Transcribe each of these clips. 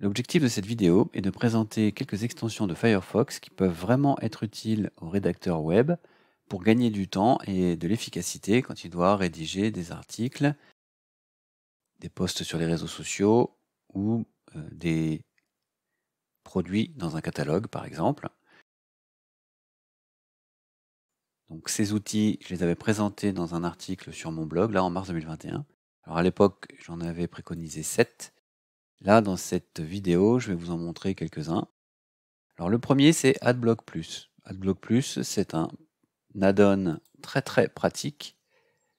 L'objectif de cette vidéo est de présenter quelques extensions de Firefox qui peuvent vraiment être utiles aux rédacteurs web pour gagner du temps et de l'efficacité quand il doit rédiger des articles, des posts sur les réseaux sociaux ou euh, des produits dans un catalogue par exemple. Donc ces outils, je les avais présentés dans un article sur mon blog là en mars 2021. Alors à l'époque, j'en avais préconisé 7 Là, dans cette vidéo, je vais vous en montrer quelques-uns. Alors le premier, c'est AdBlock Plus. AdBlock Plus, c'est un add-on très très pratique,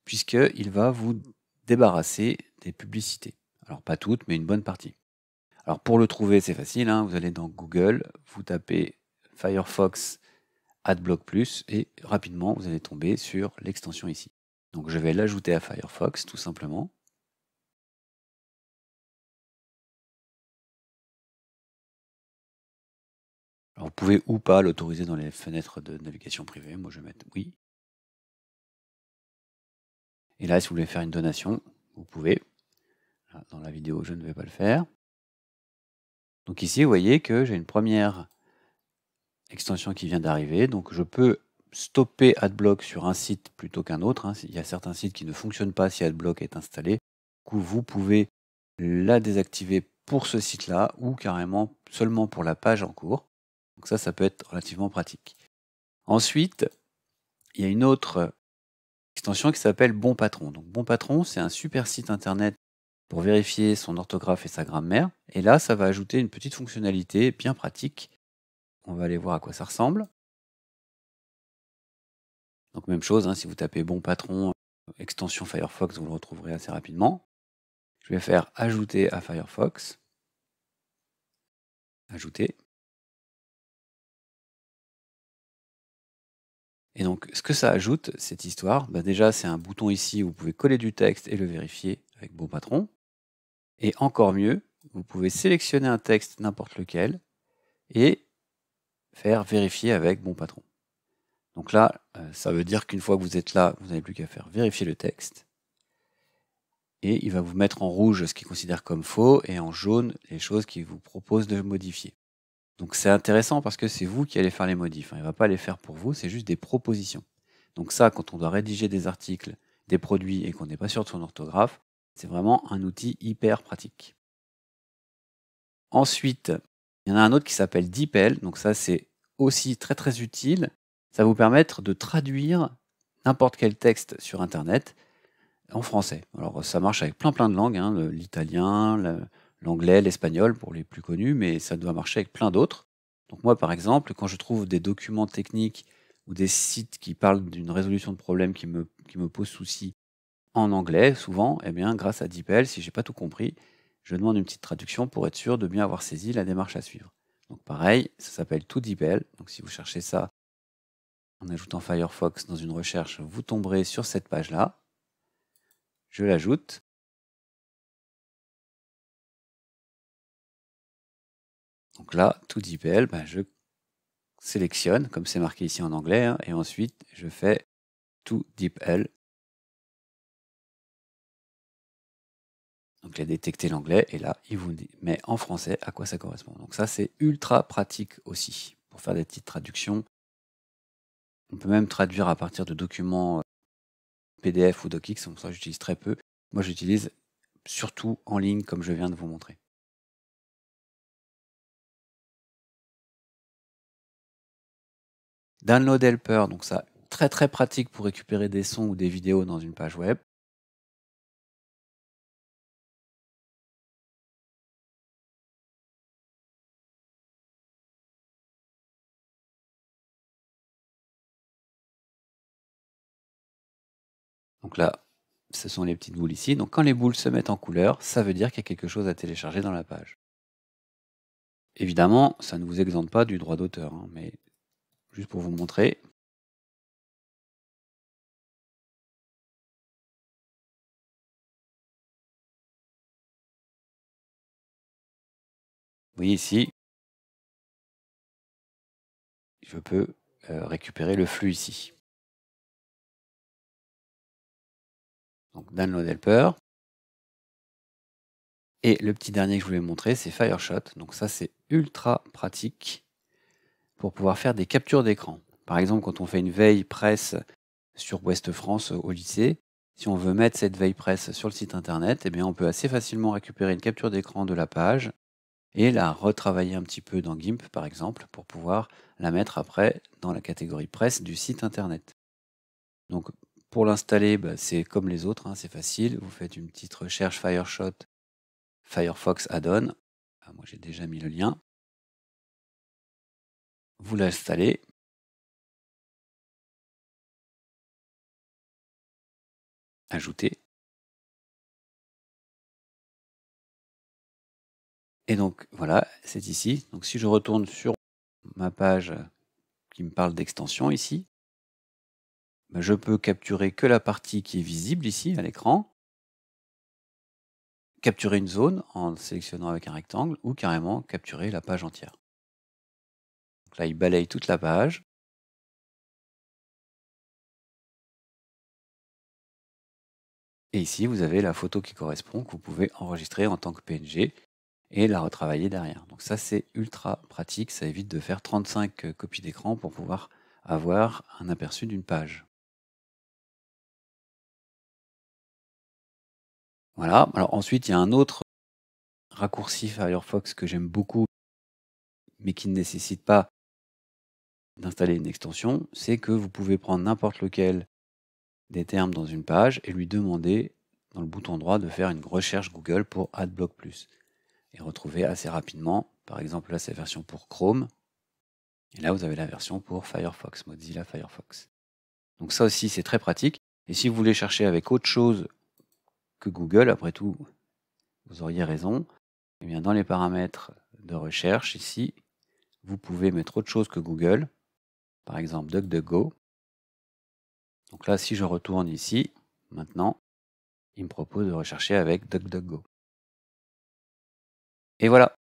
puisqu'il va vous débarrasser des publicités. Alors pas toutes, mais une bonne partie. Alors pour le trouver, c'est facile, hein. vous allez dans Google, vous tapez Firefox AdBlock Plus, et rapidement, vous allez tomber sur l'extension ici. Donc je vais l'ajouter à Firefox, tout simplement. vous pouvez ou pas l'autoriser dans les fenêtres de navigation privée. Moi je vais mettre oui. Et là, si vous voulez faire une donation, vous pouvez. Dans la vidéo, je ne vais pas le faire. Donc ici, vous voyez que j'ai une première extension qui vient d'arriver. Donc je peux stopper AdBlock sur un site plutôt qu'un autre. Hein. Il y a certains sites qui ne fonctionnent pas si AdBlock est installé. Du vous pouvez la désactiver pour ce site-là ou carrément seulement pour la page en cours. Donc ça, ça peut être relativement pratique. Ensuite, il y a une autre extension qui s'appelle Bon Patron. Donc Bon Patron, c'est un super site internet pour vérifier son orthographe et sa grammaire. Et là, ça va ajouter une petite fonctionnalité bien pratique. On va aller voir à quoi ça ressemble. Donc même chose, hein, si vous tapez Bon Patron, extension Firefox, vous le retrouverez assez rapidement. Je vais faire Ajouter à Firefox. Ajouter. Et donc, ce que ça ajoute, cette histoire, bah, déjà, c'est un bouton ici où vous pouvez coller du texte et le vérifier avec Bon Patron. Et encore mieux, vous pouvez sélectionner un texte n'importe lequel et faire vérifier avec Bon Patron. Donc là, euh, ça veut dire qu'une fois que vous êtes là, vous n'avez plus qu'à faire vérifier le texte. Et il va vous mettre en rouge ce qu'il considère comme faux et en jaune les choses qu'il vous propose de modifier. Donc c'est intéressant parce que c'est vous qui allez faire les modifs. Hein. Il ne va pas les faire pour vous, c'est juste des propositions. Donc ça, quand on doit rédiger des articles, des produits et qu'on n'est pas sûr de son orthographe, c'est vraiment un outil hyper pratique. Ensuite, il y en a un autre qui s'appelle DeepL. Donc ça, c'est aussi très très utile. Ça va vous permettre de traduire n'importe quel texte sur Internet en français. Alors ça marche avec plein plein de langues, hein, l'italien, l'anglais, l'espagnol pour les plus connus, mais ça doit marcher avec plein d'autres. Donc moi, par exemple, quand je trouve des documents techniques ou des sites qui parlent d'une résolution de problème qui me, qui me pose souci en anglais, souvent, eh bien, grâce à DeepL, si j'ai pas tout compris, je demande une petite traduction pour être sûr de bien avoir saisi la démarche à suivre. Donc pareil, ça s'appelle tout DeepL. Donc si vous cherchez ça en ajoutant Firefox dans une recherche, vous tomberez sur cette page-là. Je l'ajoute. Donc là, tout DeepL, ben, je sélectionne, comme c'est marqué ici en anglais, hein, et ensuite je fais tout DeepL. Donc il a détecté l'anglais, et là, il vous met en français à quoi ça correspond. Donc ça, c'est ultra pratique aussi, pour faire des petites traductions. On peut même traduire à partir de documents euh, PDF ou DocX, donc ça j'utilise très peu. Moi j'utilise surtout en ligne, comme je viens de vous montrer. Download Helper, donc ça, très très pratique pour récupérer des sons ou des vidéos dans une page web. Donc là, ce sont les petites boules ici. Donc quand les boules se mettent en couleur, ça veut dire qu'il y a quelque chose à télécharger dans la page. Évidemment, ça ne vous exempte pas du droit d'auteur, hein, mais juste pour vous montrer. Vous voyez ici, je peux euh, récupérer le flux ici. Donc download helper. Et le petit dernier que je voulais montrer, c'est Fireshot. Donc ça, c'est ultra pratique pour pouvoir faire des captures d'écran. Par exemple, quand on fait une veille presse sur Ouest France euh, au lycée, si on veut mettre cette veille presse sur le site internet, eh bien on peut assez facilement récupérer une capture d'écran de la page et la retravailler un petit peu dans GIMP par exemple pour pouvoir la mettre après dans la catégorie presse du site internet. Donc pour l'installer, bah, c'est comme les autres, hein, c'est facile. Vous faites une petite recherche Fireshot Firefox add-on. Ah, moi j'ai déjà mis le lien vous l'installez ajoutez, Et donc voilà, c'est ici. Donc si je retourne sur ma page qui me parle d'extension ici, bah, je peux capturer que la partie qui est visible ici à l'écran, capturer une zone en sélectionnant avec un rectangle ou carrément capturer la page entière là, il balaye toute la page. Et ici, vous avez la photo qui correspond, que vous pouvez enregistrer en tant que PNG et la retravailler derrière. Donc ça, c'est ultra pratique, ça évite de faire 35 euh, copies d'écran pour pouvoir avoir un aperçu d'une page. Voilà, alors ensuite, il y a un autre raccourci Firefox que j'aime beaucoup, mais qui ne nécessite pas d'installer une extension, c'est que vous pouvez prendre n'importe lequel des termes dans une page et lui demander dans le bouton droit de faire une recherche Google pour AdBlock Plus et retrouver assez rapidement, par exemple là c'est la version pour Chrome et là vous avez la version pour Firefox, Mozilla Firefox. Donc ça aussi c'est très pratique et si vous voulez chercher avec autre chose que Google, après tout vous auriez raison, et eh bien dans les paramètres de recherche ici, vous pouvez mettre autre chose que Google par exemple DuckDuckGo. Donc là, si je retourne ici, maintenant, il me propose de rechercher avec DuckDuckGo. Et voilà,